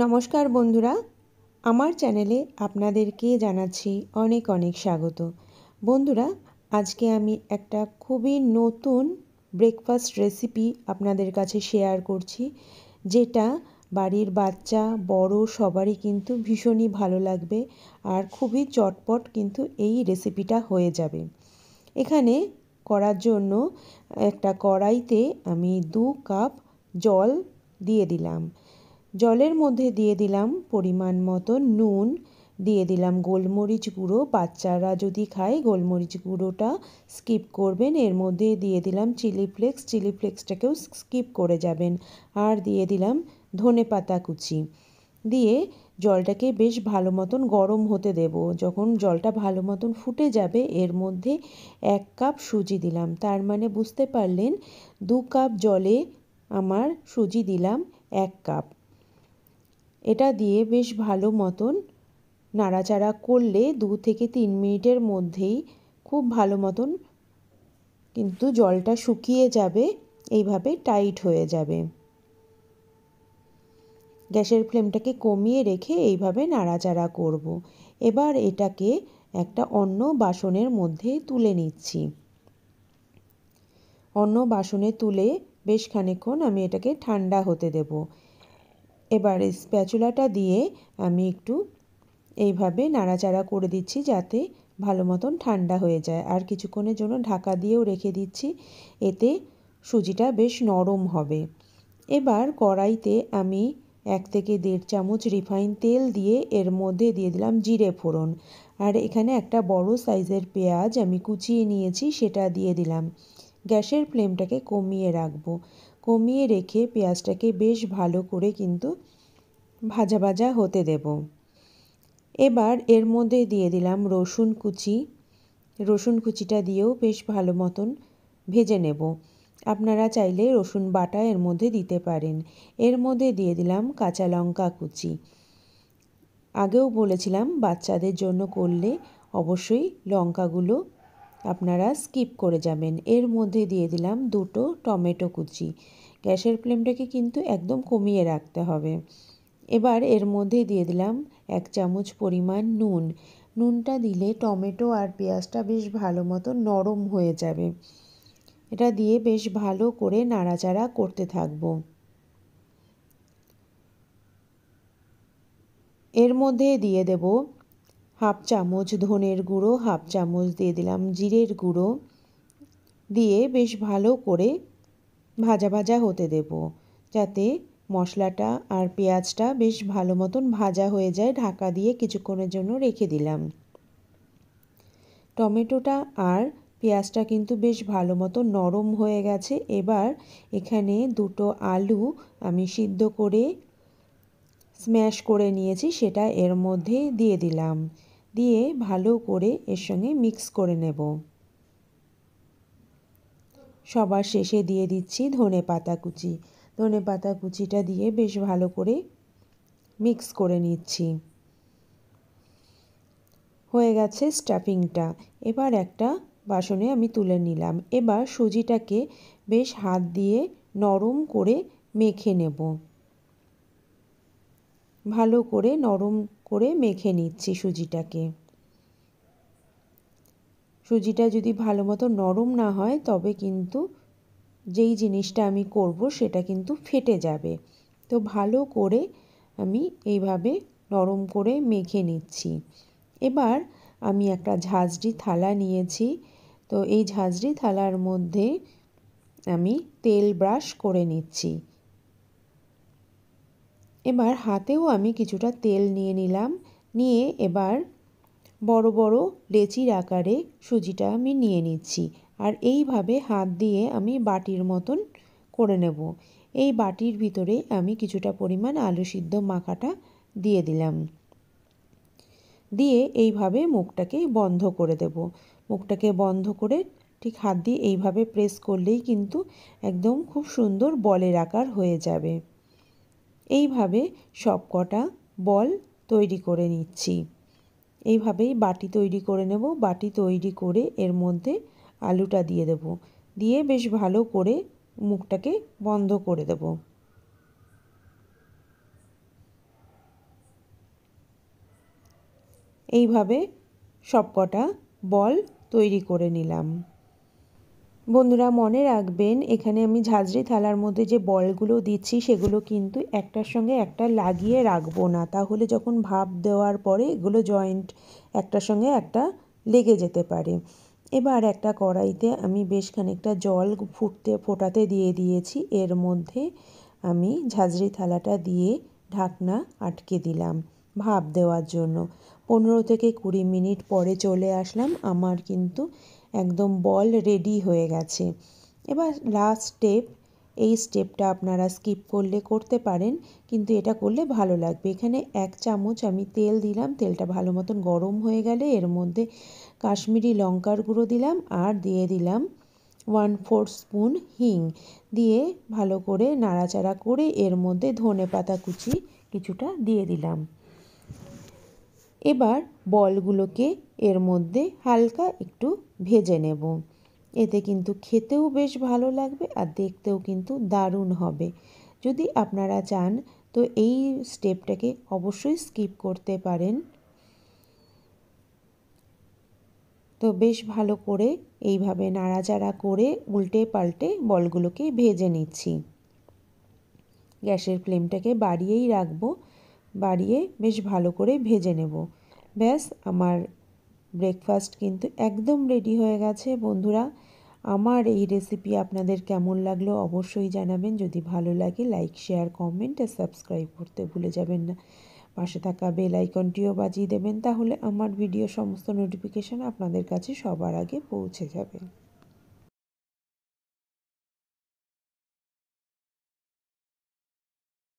নমস্কার বন্ধুরা আমার চ্যানেলে আপনাদেরকে জানাচ্ছি অনেক অনেক স্বাগত বন্ধুরা আজকে আমি একটা খুবই নতুন ব্রেকফাস্ট রেসিপি আপনাদের কাছে শেয়ার করছি যেটা বাড়ির বাচ্চা বড় সবারই কিন্তু ভীষণই ভালো লাগবে আর খুবই চটপট কিন্তু এই রেসিপিটা হয়ে যাবে এখানে করার জন্য একটা কড়াইতে আমি দু কাপ জল দিয়ে দিলাম জলের মধ্যে দিয়ে দিলাম পরিমাণ মতো নুন দিয়ে দিলাম গোলমরিচ গুঁড়ো বাচ্চারা যদি খায় গোলমরিচ গুঁড়োটা স্কিপ করবেন এর মধ্যে দিয়ে দিলাম চিলি ফ্লেক্স চিলি ফ্লেক্সটাকেও স্কিপ করে যাবেন আর দিয়ে দিলাম ধনে পাতা কুচি দিয়ে জলটাকে বেশ ভালো মতন গরম হতে দেব যখন জলটা ভালো মতন ফুটে যাবে এর মধ্যে এক কাপ সুজি দিলাম তার মানে বুঝতে পারলেন দু কাপ জলে আমার সুজি দিলাম এক কাপ এটা দিয়ে বেশ ভালো মতন নাড়াচাড়া করলে দু থেকে তিন মিনিটের মধ্যেই খুব ভালো মতন কিন্তু জলটা শুকিয়ে যাবে এইভাবে টাইট হয়ে যাবে গ্যাসের ফ্লেমটাকে কমিয়ে রেখে এইভাবে নাড়াচাড়া করব। এবার এটাকে একটা অন্য বাসনের মধ্যে তুলে নিচ্ছি অন্য বাসনে তুলে বেশ খানিক্ষণ আমি এটাকে ঠান্ডা হতে দেব এবার স্প্যাচুলাটা দিয়ে আমি একটু এইভাবে নাড়াচাড়া করে দিচ্ছি যাতে ভালো মতন ঠান্ডা হয়ে যায় আর কিছুক্ষণের জন্য ঢাকা দিয়েও রেখে দিচ্ছি এতে সুজিটা বেশ নরম হবে এবার কড়াইতে আমি এক থেকে দেড় চামচ রিফাইন তেল দিয়ে এর মধ্যে দিয়ে দিলাম জিরে ফোড়ন আর এখানে একটা বড় সাইজের পেঁয়াজ আমি কুচিয়ে নিয়েছি সেটা দিয়ে দিলাম গ্যাসের ফ্লেমটাকে কমিয়ে রাখবো কমিয়ে রেখে পেঁয়াজটাকে বেশ ভালো করে কিন্তু ভাজা ভাজা হতে দেব এবার এর মধ্যে দিয়ে দিলাম রসুন কুচি রসুন কুচিটা দিয়েও বেশ ভালো মতন ভেজে নেব আপনারা চাইলে রসুন বাটা এর মধ্যে দিতে পারেন এর মধ্যে দিয়ে দিলাম কাঁচা লঙ্কা কুচি আগেও বলেছিলাম বাচ্চাদের জন্য করলে অবশ্যই লঙ্কাগুলো আপনারা স্কিপ করে যাবেন এর মধ্যে দিয়ে দিলাম দুটো টমেটো কুচি গ্যাসের ফ্লেমটাকে কিন্তু একদম কমিয়ে রাখতে হবে এবার এর মধ্যে দিয়ে দিলাম এক চামচ পরিমাণ নুন নুনটা দিলে টমেটো আর পেঁয়াজটা বেশ ভালো মতো নরম হয়ে যাবে এটা দিয়ে বেশ ভালো করে নাড়াচাড়া করতে থাকবো এর মধ্যে দিয়ে দেব হাফ চামচ ধনের গুঁড়ো হাফ চামচ দিয়ে দিলাম জিরের গুঁড়ো দিয়ে বেশ ভালো করে ভাজা ভাজা হতে দেব যাতে মশলাটা আর পেঁয়াজটা বেশ ভালো মতন ভাজা হয়ে যায় ঢাকা দিয়ে কিছুক্ষণের জন্য রেখে দিলাম টমেটোটা আর পেঁয়াজটা কিন্তু বেশ ভালো মতো নরম হয়ে গেছে এবার এখানে দুটো আলু আমি সিদ্ধ করে স্ম্যাশ করে নিয়েছি সেটা এর মধ্যে দিয়ে দিলাম দিয়ে ভালো করে এর সঙ্গে মিক্স করে নেব সবার শেষে দিয়ে দিচ্ছি ধনে পাতা কুচি ধনে পাতা কুচিটা দিয়ে বেশ ভালো করে মিক্স করে নিচ্ছি হয়ে গেছে স্টাফিংটা এবার একটা বাসনে আমি তুলে নিলাম এবার সুজিটাকে বেশ হাত দিয়ে নরম করে মেখে নেব ভালো করে নরম করে মেখে নিচ্ছি সুজিটাকে সুজিটা যদি ভালো মতো নরম না হয় তবে কিন্তু যেই জিনিসটা আমি করব সেটা কিন্তু ফেটে যাবে তো ভালো করে আমি এইভাবে নরম করে মেখে নিচ্ছি এবার আমি একটা ঝাঁঝরি থালা নিয়েছি তো এই ঝাঁঝরি থালার মধ্যে আমি তেল ব্রাশ করে নিচ্ছি এবার হাতেও আমি কিছুটা তেল নিয়ে নিলাম নিয়ে এবার বড় বড় লেচির আকারে সুজিটা আমি নিয়ে নিচ্ছি আর এইভাবে হাত দিয়ে আমি বাটির মতন করে নেব এই বাটির ভিতরে আমি কিছুটা পরিমাণ আলু সিদ্ধ মাখাটা দিয়ে দিলাম দিয়ে এইভাবে মুখটাকে বন্ধ করে দেব মুখটাকে বন্ধ করে ঠিক হাত দিয়ে এইভাবে প্রেস করলেই কিন্তু একদম খুব সুন্দর বলের আকার হয়ে যাবে এইভাবে সবকটা বল তৈরি করে নিচ্ছি এইভাবেই বাটি তৈরি করে নেব বাটি তৈরি করে এর মধ্যে আলুটা দিয়ে দেব দিয়ে বেশ ভালো করে মুখটাকে বন্ধ করে দেব এইভাবে সবকটা বল তৈরি করে নিলাম বন্ধুরা মনে রাখবেন এখানে আমি ঝাঁঝরি থালার মধ্যে যে বলগুলো দিচ্ছি সেগুলো কিন্তু একটার সঙ্গে একটা লাগিয়ে রাখবো না তাহলে যখন ভাপ দেওয়ার পরে এগুলো জয়েন্ট একটার সঙ্গে একটা লেগে যেতে পারে এবার একটা কড়াইতে আমি বেশ খানিকটা জল ফুটতে ফোটাতে দিয়ে দিয়েছি এর মধ্যে আমি ঝাঁঝরি থালাটা দিয়ে ঢাকনা আটকে দিলাম ভাপ দেওয়ার জন্য পনেরো থেকে কুড়ি মিনিট পরে চলে আসলাম আমার কিন্তু একদম বল রেডি হয়ে গেছে এবার লাস্ট স্টেপ এই স্টেপটা আপনারা স্কিপ করলে করতে পারেন কিন্তু এটা করলে ভালো লাগবে এখানে এক চামচ আমি তেল দিলাম তেলটা ভালো মতন গরম হয়ে গেলে এর মধ্যে কাশ্মীরি লঙ্কার গুঁড়ো দিলাম আর দিয়ে দিলাম ওয়ান ফোর স্পুন হিং দিয়ে ভালো করে নাড়াচাড়া করে এর মধ্যে ধনে পাতা কুচি কিছুটা দিয়ে দিলাম এবার বলগুলোকে এর মধ্যে হালকা একটু ভেজে নেব এতে কিন্তু খেতেও বেশ ভালো লাগবে আর দেখতেও কিন্তু দারুণ হবে যদি আপনারা চান তো এই স্টেপটাকে অবশ্যই স্কিপ করতে পারেন তো বেশ ভালো করে এইভাবে নাড়াচাড়া করে উল্টে পাল্টে বলগুলোকে ভেজে নিচ্ছি গ্যাসের ফ্লেমটাকে বাড়িয়েই রাখবো বাড়িয়ে বেশ ভালো করে ভেজে নেব ব্যাস আমার ব্রেকফাস্ট কিন্তু একদম রেডি হয়ে গেছে বন্ধুরা আমার এই রেসিপি আপনাদের কেমন লাগলো অবশ্যই জানাবেন যদি ভালো লাগে লাইক শেয়ার কমেন্ট আর সাবস্ক্রাইব করতে ভুলে যাবেন না পাশে থাকা বেল আইকনটিও বাজিয়ে দেবেন তাহলে আমার ভিডিও সমস্ত নোটিফিকেশান আপনাদের কাছে সবার আগে পৌঁছে যাবে